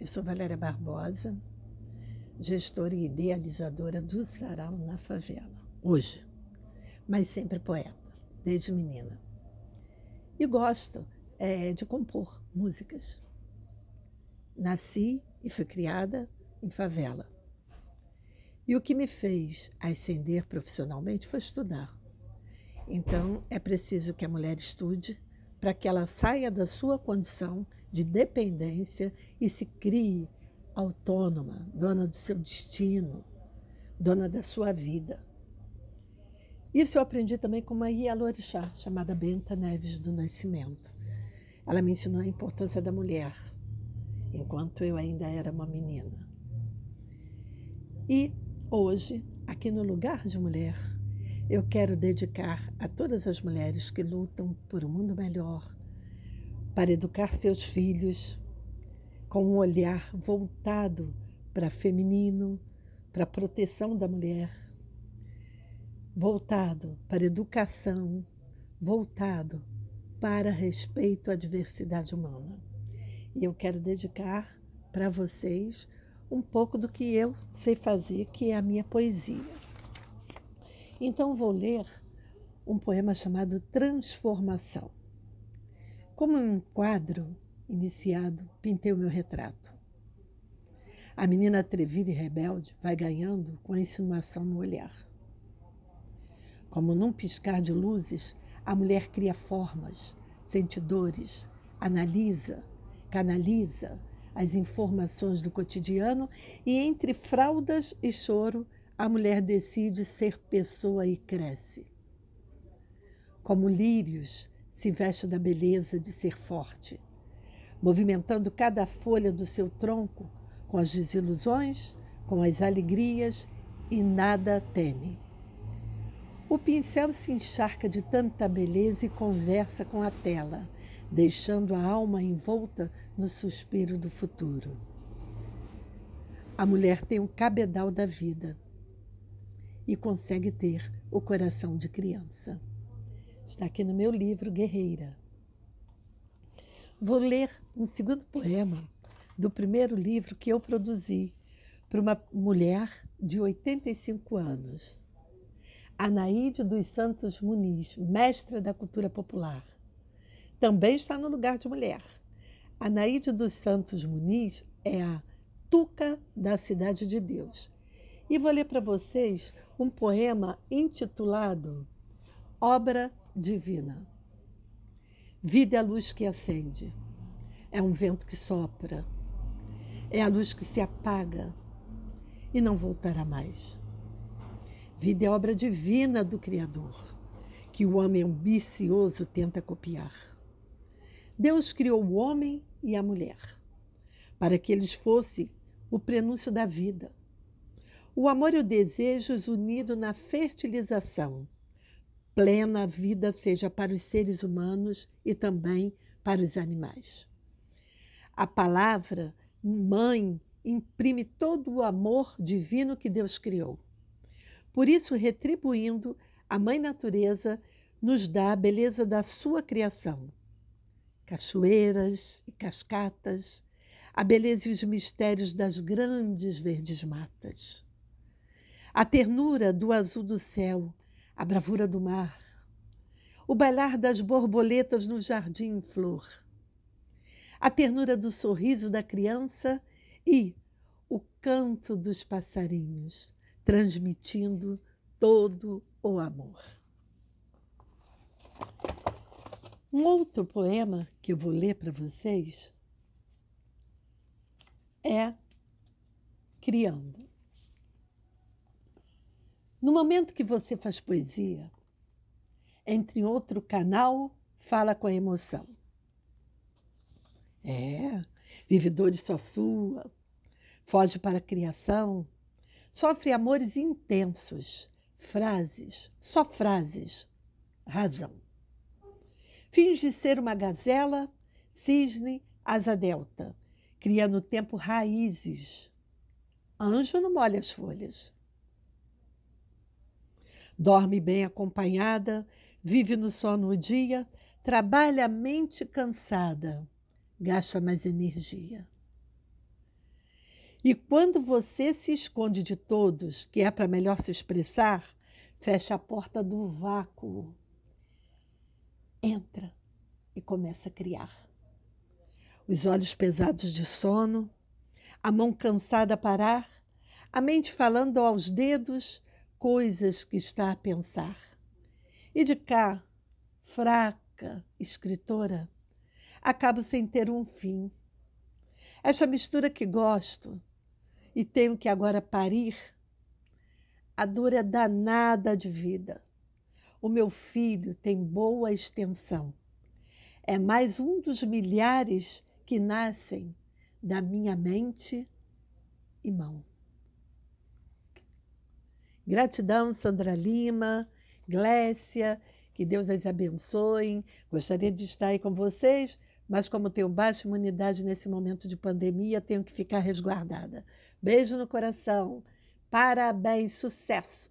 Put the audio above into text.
Eu sou Valéria Barbosa, gestora e idealizadora do Sarau na Favela, hoje, mas sempre poeta, desde menina. E gosto é, de compor músicas. Nasci e fui criada em favela. E o que me fez ascender profissionalmente foi estudar. Então, é preciso que a mulher estude para que ela saia da sua condição de dependência e se crie autônoma, dona do seu destino, dona da sua vida. Isso eu aprendi também com uma Ialorixá, chamada Benta Neves do Nascimento. Ela me ensinou a importância da mulher, enquanto eu ainda era uma menina. E hoje, aqui no Lugar de Mulher, eu quero dedicar a todas as mulheres que lutam por um mundo melhor, para educar seus filhos com um olhar voltado para feminino, para a proteção da mulher, voltado para educação, voltado para respeito à diversidade humana. E eu quero dedicar para vocês um pouco do que eu sei fazer, que é a minha poesia. Então vou ler um poema chamado Transformação. Como um quadro iniciado, pintei o meu retrato. A menina atrevida e rebelde vai ganhando com a insinuação no olhar. Como num piscar de luzes, a mulher cria formas, sente dores, analisa, canaliza as informações do cotidiano e, entre fraldas e choro, a mulher decide ser pessoa e cresce. Como lírios, se veste da beleza de ser forte, movimentando cada folha do seu tronco com as desilusões, com as alegrias e nada teme. O pincel se encharca de tanta beleza e conversa com a tela, deixando a alma envolta no suspiro do futuro. A mulher tem o cabedal da vida e consegue ter o coração de criança. Está aqui no meu livro Guerreira. Vou ler um segundo poema do primeiro livro que eu produzi para uma mulher de 85 anos. Anaíde dos Santos Muniz, mestra da cultura popular. Também está no lugar de mulher. Anaíde dos Santos Muniz é a Tuca da Cidade de Deus e vou ler para vocês um poema intitulado Obra Divina. Vida é a luz que acende, é um vento que sopra, é a luz que se apaga e não voltará mais. Vida é obra divina do Criador, que o homem ambicioso tenta copiar. Deus criou o homem e a mulher, para que eles fossem o prenúncio da vida, o amor e o desejo unidos na fertilização. Plena vida seja para os seres humanos e também para os animais. A palavra mãe imprime todo o amor divino que Deus criou. Por isso, retribuindo, a mãe natureza nos dá a beleza da sua criação. Cachoeiras e cascatas, a beleza e os mistérios das grandes verdes matas a ternura do azul do céu, a bravura do mar, o bailar das borboletas no jardim em flor, a ternura do sorriso da criança e o canto dos passarinhos, transmitindo todo o amor. Um outro poema que eu vou ler para vocês é Criando. No momento que você faz poesia, entre outro canal, fala com a emoção. É, vividores só sua, foge para a criação, sofre amores intensos, frases, só frases, razão. Finge ser uma gazela, cisne, asa delta, cria no tempo raízes. Anjo não molha as folhas. Dorme bem acompanhada, vive no sono o dia, trabalha a mente cansada, gasta mais energia. E quando você se esconde de todos, que é para melhor se expressar, fecha a porta do vácuo. Entra e começa a criar. Os olhos pesados de sono, a mão cansada a parar, a mente falando aos dedos coisas que está a pensar. E de cá, fraca escritora, acabo sem ter um fim. Esta mistura que gosto e tenho que agora parir, a dor é danada de vida. O meu filho tem boa extensão. É mais um dos milhares que nascem da minha mente e mão. Gratidão, Sandra Lima, Glécia, que Deus as abençoe. Gostaria de estar aí com vocês, mas como tenho baixa imunidade nesse momento de pandemia, tenho que ficar resguardada. Beijo no coração. Parabéns, sucesso!